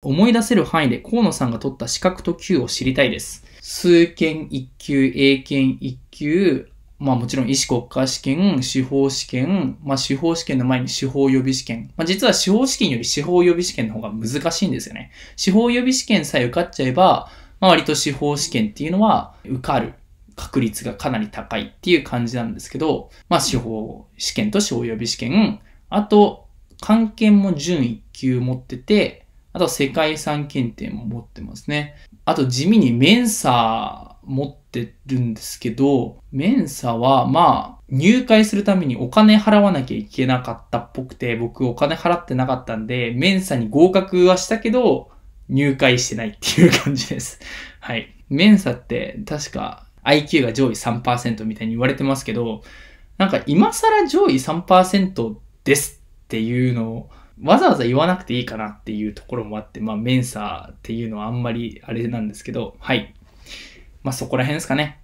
思い出せる範囲で河野さんが取った資格と級を知りたいです。数件一級、英検一級、まあもちろん医師国家試験、司法試験、まあ司法試験の前に司法予備試験。まあ実は司法試験より司法予備試験の方が難しいんですよね。司法予備試験さえ受かっちゃえば、まあ割と司法試験っていうのは受かる確率がかなり高いっていう感じなんですけど、まあ司法試験と司法予備試験、あと、関係も準一級持ってて、あとは世界遺産検定も持ってますね。あと地味にメンサー持ってるんですけど、メンサはまあ入会するためにお金払わなきゃいけなかったっぽくて、僕お金払ってなかったんで、メンサに合格はしたけど、入会してないっていう感じです。はい。メンサって確か IQ が上位3%みたいに言われてますけど、なんか今更上位3%ですっていうのをわざわざ言わなくていいかなっていうところもあって、まあ、メンサーっていうのはあんまりあれなんですけど、はい。まあ、そこら辺ですかね。